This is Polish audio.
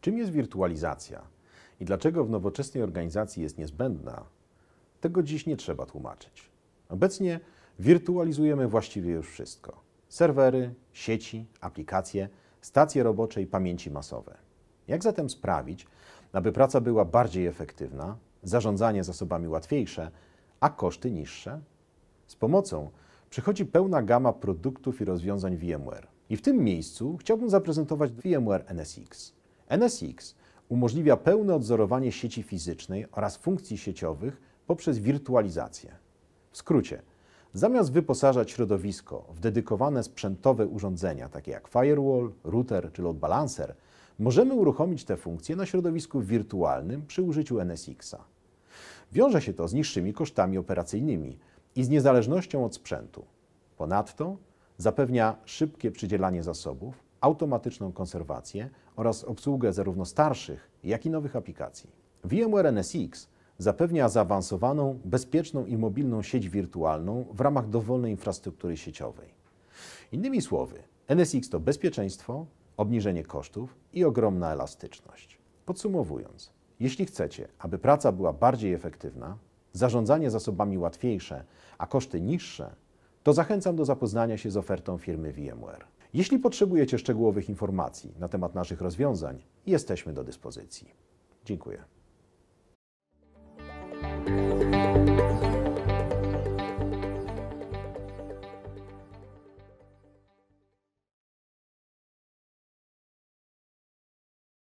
Czym jest wirtualizacja i dlaczego w nowoczesnej organizacji jest niezbędna, tego dziś nie trzeba tłumaczyć. Obecnie wirtualizujemy właściwie już wszystko: serwery, sieci, aplikacje, stacje robocze i pamięci masowe. Jak zatem sprawić, aby praca była bardziej efektywna, zarządzanie zasobami łatwiejsze, a koszty niższe? Z pomocą przychodzi pełna gama produktów i rozwiązań VMware. I w tym miejscu chciałbym zaprezentować VMware NSX. NSX umożliwia pełne odzorowanie sieci fizycznej oraz funkcji sieciowych poprzez wirtualizację. W skrócie, zamiast wyposażać środowisko w dedykowane sprzętowe urządzenia takie jak firewall, router czy load balancer, możemy uruchomić te funkcje na środowisku wirtualnym przy użyciu NSX-a. Wiąże się to z niższymi kosztami operacyjnymi i z niezależnością od sprzętu. Ponadto zapewnia szybkie przydzielanie zasobów, automatyczną konserwację oraz obsługę zarówno starszych, jak i nowych aplikacji. VMware NSX zapewnia zaawansowaną, bezpieczną i mobilną sieć wirtualną w ramach dowolnej infrastruktury sieciowej. Innymi słowy, NSX to bezpieczeństwo, obniżenie kosztów i ogromna elastyczność. Podsumowując, jeśli chcecie, aby praca była bardziej efektywna, zarządzanie zasobami łatwiejsze, a koszty niższe, to zachęcam do zapoznania się z ofertą firmy VMware. Jeśli potrzebujecie szczegółowych informacji na temat naszych rozwiązań, jesteśmy do dyspozycji. Dziękuję.